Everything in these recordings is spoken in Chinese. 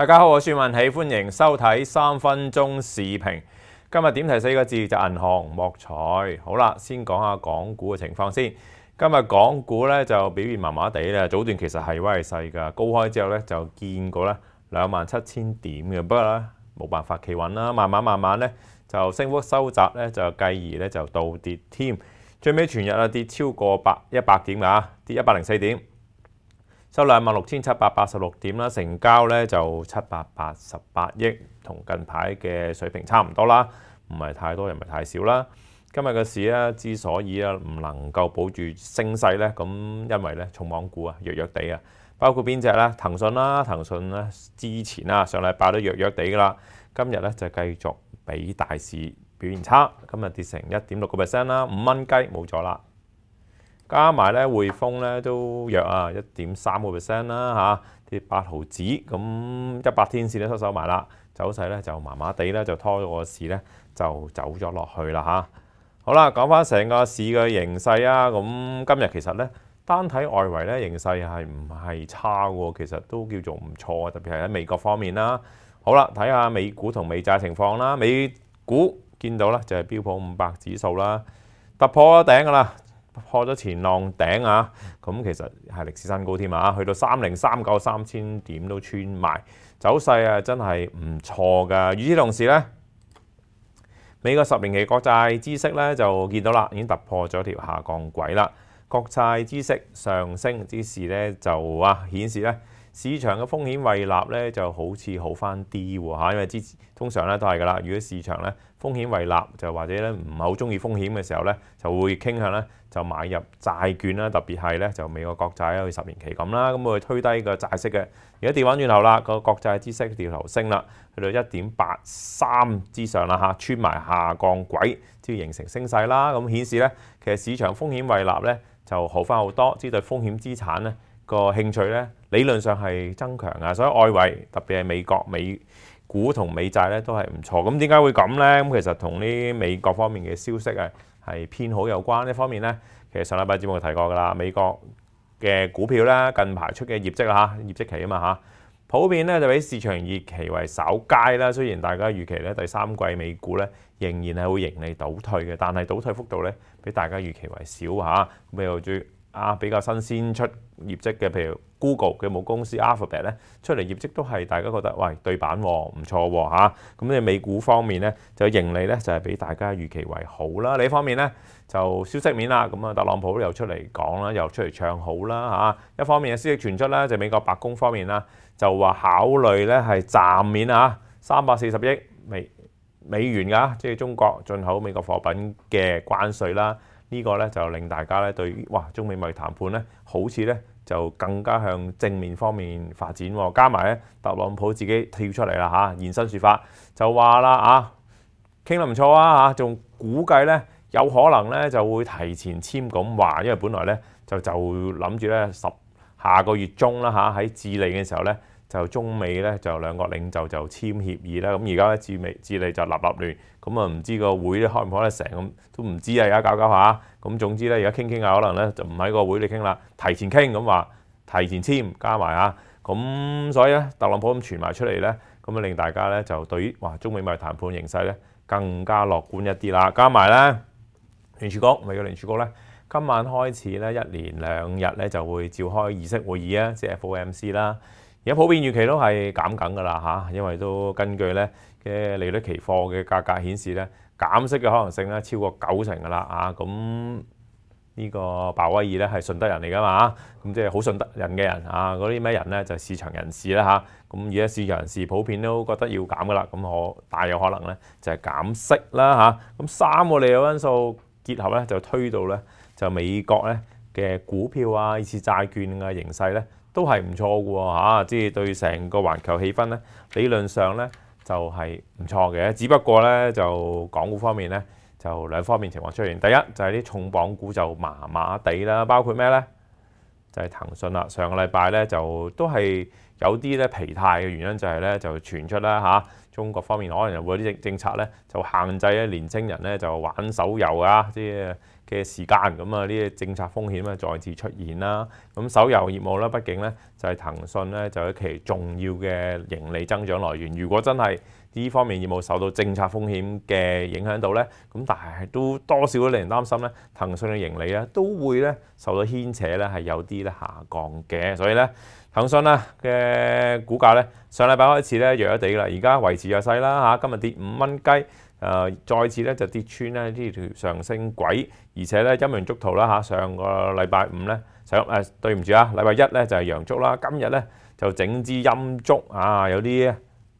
大家好，我孙文喜，欢迎收睇三分钟视频。今日点提四个字就银行莫彩。好啦，先讲下港股嘅情况先。今日港股咧就表现麻麻地啦，早段其实系威势噶，高开之后咧就见过咧两万七千点嘅，不过咧冇办法企稳啦，慢慢慢慢咧就升幅收窄咧，就继而咧就倒跌添。最尾全日啊跌超过百一百点啊，跌一百零四点。收兩萬六千七百八十六點啦，成交咧就七百八十八億，同近排嘅水平差唔多啦，唔係太多又唔係太少啦。今日嘅市咧之所以啊唔能夠保住升勢咧，咁因為咧重磅股啊弱弱地啊，包括邊只咧？騰訊啦，騰訊咧之前啦上禮拜都弱弱地噶啦，今日咧就繼續俾大市表現差，今日跌成一點六個 percent 啦，五蚊雞冇咗啦。加埋咧，匯豐咧都約啊一點三個 percent 啦嚇，跌八毫子，咁一百天線都失手埋啦，走勢咧就麻麻地咧，就拖咗個市咧就走咗落去啦嚇。好啦，講翻成個市嘅形勢啊，咁今日其實咧單睇外圍咧形勢係唔係差喎？其實都叫做唔錯啊，特別係喺美國方面啦。好啦，睇下美股同美債情況啦，美股見到啦就係標普五百指數啦，突破頂噶啦。破咗前浪頂啊！咁其實係歷史新高添啊！去到三零三九三千點都穿埋，走勢啊真係唔錯㗎。與此同時咧，美國十年期國債知息咧就見到啦，已經突破咗條下降軌啦。國債知息上升之時咧就啊顯示咧。市場嘅風險位立咧就好似好翻啲喎嚇，因為之通常咧都係噶啦，如果市場咧風險位立就或者咧唔係好中意風險嘅時候咧，就會傾向咧就買入債券啦，特別係咧就美國國債佢十年期咁啦，咁佢推低個債息嘅。而家調翻轉頭啦，個國債知息跌頭升啦，去到一點八三之上啦嚇，穿埋下降軌，即係形成升勢啦，咁顯示咧其實市場風險位立咧就好翻好多，即對風險資產咧。個興趣咧，理論上係增強啊，所以外圍特別係美國美股同美債咧都係唔錯。咁點解會咁咧？咁其實同啲美國方面嘅消息啊係偏好有關。呢方面咧，其實上禮拜節目提過噶啦，美國嘅股票啦，近排出嘅業績啊，嚇業績期啊嘛嚇，普遍咧就比市場預期為稍佳啦。雖然大家預期咧第三季美股咧仍然係會盈利倒退嘅，但係倒退幅度咧比大家預期為少嚇。咁又最。啊，比較新鮮出業績嘅，譬如 Google 嘅母公司 Alphabet 咧，出嚟業績都係大家覺得喂對版喎，唔錯喎嚇。咁你美股方面咧，就盈利咧就係比大家預期為好啦。呢方面咧就消息面啦，咁啊特朗普又出嚟講啦，又出嚟唱好啦嚇。一方面嘅消息傳出咧，就美國白宮方面啦，就話考慮咧係暫免啊三百四十億美美元㗎，即係中國進口美國貨品嘅關税啦。呢個咧就令大家咧對哇，中美貿易談判咧好似咧就更加向正面方面發展，加埋咧特朗普自己跳出嚟啦嚇，言身説法就話啦啊，傾得唔錯啊嚇，仲估計咧有可能咧就會提前簽咁話，因為本來咧就就諗住咧十下個月中啦嚇，喺智利嘅時候咧。就中美咧，就兩國領袖就簽協議啦。咁而家咧，智美智利就立立亂，咁啊唔知個會咧開唔開得成咁都唔知啊！而家搞搞下，咁總之咧，而家傾傾下，可能咧就唔喺個會你傾啦，提前傾咁話，提前簽加埋啊。咁所以咧，特朗普咁傳埋出嚟咧，咁啊令大家咧就對於哇中美咪談判形勢咧更加樂觀一啲啦。加埋咧聯儲局咪個聯儲局咧，今晚開始咧一連兩日咧就會召開議息會議啊，即係 FOMC 啦。而家普遍預期都係減緊㗎啦嚇，因為都根據咧嘅利率期貨嘅價格顯示咧，減息嘅可能性咧超過九成㗎啦啊！咁呢個鮑威爾咧係順德人嚟㗎嘛，咁即係好順德人嘅人啊！嗰啲咩人咧就市場人士啦嚇，咁而家市場人士普遍都覺得要減㗎啦，咁我大有可能咧就係減息啦嚇，咁三個利好因素結合咧就推到咧就美國咧嘅股票啊、次債券啊形勢咧。都係唔錯嘅喎嚇，即係對成個環球氣氛咧，理論上咧就係唔錯嘅。只不過咧就港股方面咧就兩方面情況出現。第一就係啲重磅股就麻麻地啦，包括咩咧就係騰訊啦。上個禮拜咧就都係有啲咧疲態嘅原因，就係咧就傳出啦嚇，中國方面可能又有啲政政策咧就限制咧年青人咧就玩手遊啊，即係。嘅時間咁啊，呢啲政策風險啊再次出現啦。咁手遊業務啦，畢竟咧就係騰訊咧就一期重要嘅盈利增長來源。如果真係呢方面業務受到政策風險嘅影響到咧，咁但係都多少都令人擔心咧。騰訊嘅盈利咧都會咧受到牽扯咧係有啲咧下降嘅。所以咧騰訊啊嘅股價咧上禮拜開始咧弱一地啦，而家維持弱勢啦嚇，今日跌五蚊雞。誒再次咧就跌穿咧呢條上升軌，而且咧陰陽足圖啦嚇，上個禮拜五咧上誒對唔住啊，禮拜一咧就係陽足啦，今日咧就整支陰足啊，有啲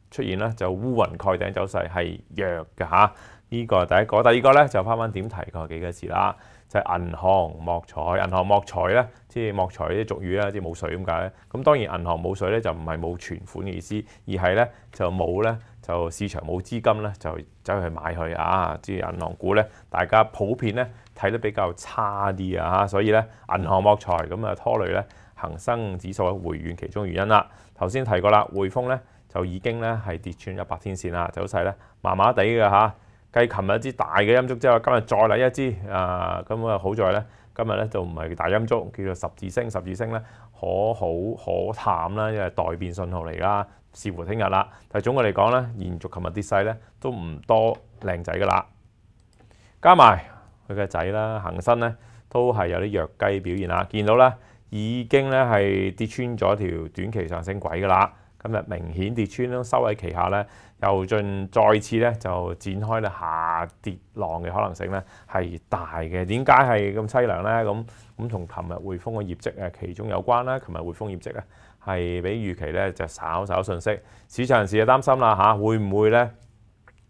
出現咧就烏雲蓋頂走勢係弱嘅嚇。呢個第一個，第二個咧就翻翻點提個幾個字啦，就係銀行莫彩。銀行莫彩咧，即係莫彩啲俗語啦，即係冇水咁解。咁當然銀行冇水咧就唔係冇存款嘅意思，而係咧就冇咧。就市場冇資金咧，就走去買佢啊！即銀行股咧，大家普遍咧睇得比較差啲啊所以咧銀行剝財咁啊拖累咧恒生指數嘅回軟其中原因啦。頭先提過啦，匯豐咧就已經咧係跌穿一百天線啦，就好細咧，麻麻地嘅嚇。繼琴日一支大嘅陰足之後，今日再嚟一支啊，咁啊好在咧。今日咧就唔係大音足，叫做十字星，十字星咧可好可淡啦，因為待變信號嚟啦，視乎聽日啦。但係總嘅嚟講咧，延續琴日跌勢咧都唔多靚仔噶啦，加埋佢嘅仔啦，恒生咧都係有啲弱雞表現啦，見到咧已經咧係跌穿咗條短期上升軌噶啦。今日明顯跌穿收喺旗下咧，又進再次咧就展開咧下跌浪嘅可能性咧係大嘅。點解係咁凄涼咧？咁咁同琴日匯豐嘅業績誒其中有關啦。琴日匯豐業績咧係比預期咧就稍稍信息，市場人士就擔心啦嚇，會唔會咧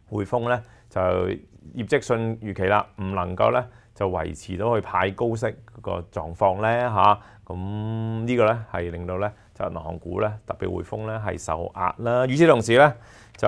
匯豐咧就業績信預期啦，唔能夠咧。就維持到佢派高息個狀況咧嚇，咁呢個咧係令到咧就銀行股咧，特別匯豐咧係受壓啦。與此同時咧，就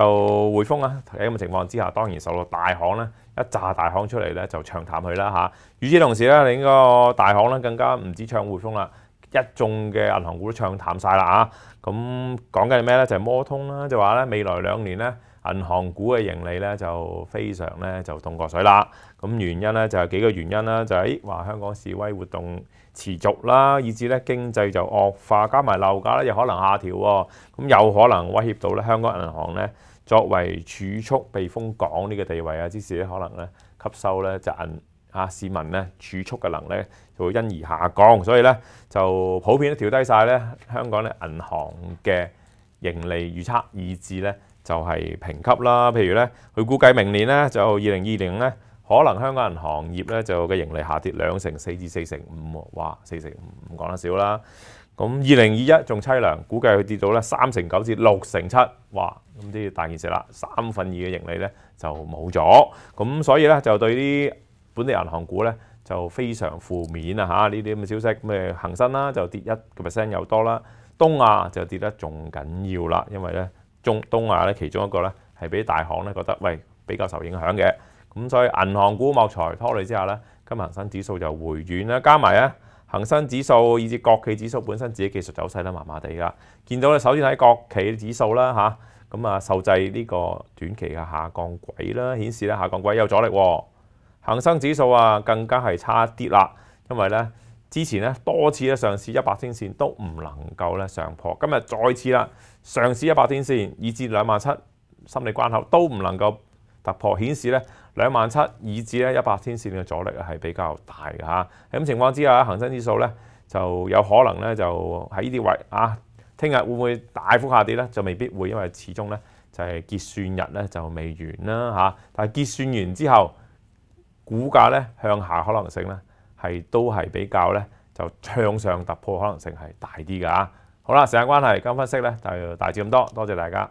匯豐啊喺咁嘅情況之下，當然受到大行咧一炸大行出嚟咧就長談佢啦嚇。與此同時咧，你個大行咧更加唔止唱匯豐啦。一眾嘅銀行股都暢淡晒啦啊！咁講緊係咩咧？就係摩通啦，就話咧未來兩年咧銀行股嘅盈利咧就非常咧就凍過水啦。咁原因咧就係幾個原因啦，就係話香港示威活動持續啦，以至咧經濟就惡化，加埋樓價咧又可能下調喎。咁有可能威脅到咧香港銀行咧作為儲蓄避風港呢個地位啊，之時咧可能咧吸收咧就。啊市民咧儲蓄嘅能力就會因而下降，所以咧就普遍都調低晒咧香港咧銀行嘅盈利預測，以至咧就係評級啦。譬如咧，佢估計明年咧就二零二零咧可能香港銀行業咧就嘅盈利下跌兩成四至四成五哇四成五唔講得少啦。咁二零二一仲凄涼，估計佢跌到咧三成九至六成七，哇咁啲大件事啦，三分二嘅盈利咧就冇咗。咁所以咧就對啲。本地銀行股咧就非常負面啊嚇，呢啲咁嘅消息，咁誒恆生啦就跌一個 percent 又多啦，東亞就跌得仲緊要啦，因為咧中東亞咧其中一個咧係俾大行咧覺得喂比較受影響嘅，咁所以銀行股莫財拖累之下咧，日恆生指數就回軟啦，加埋咧恒生指數以至國企指數本身自己技術走勢都麻麻地噶，見到咧首先喺國企指數啦嚇，咁啊受制呢個短期嘅下降軌啦，顯示咧下降軌有阻力喎。恒生指數啊，更加係差啲啦，因為咧之前咧多次咧上市一百天線都唔能夠咧上破，今日再次啦上市一百天線，以至兩萬七心理關口都唔能夠突破，顯示咧兩萬七以至咧一百天線嘅阻力係比較大嘅嚇。咁情況之下，恒生指數咧就有可能咧就喺呢啲位啊，聽日會唔會大幅下跌咧？就未必會，因為始終咧就係結算日咧就未完啦嚇，但係結算完之後。股價咧向下可能性咧係都係比較咧就向上突破可能性係大啲㗎。啊！好啦，時間關係今分析咧就大致咁多，多謝大家。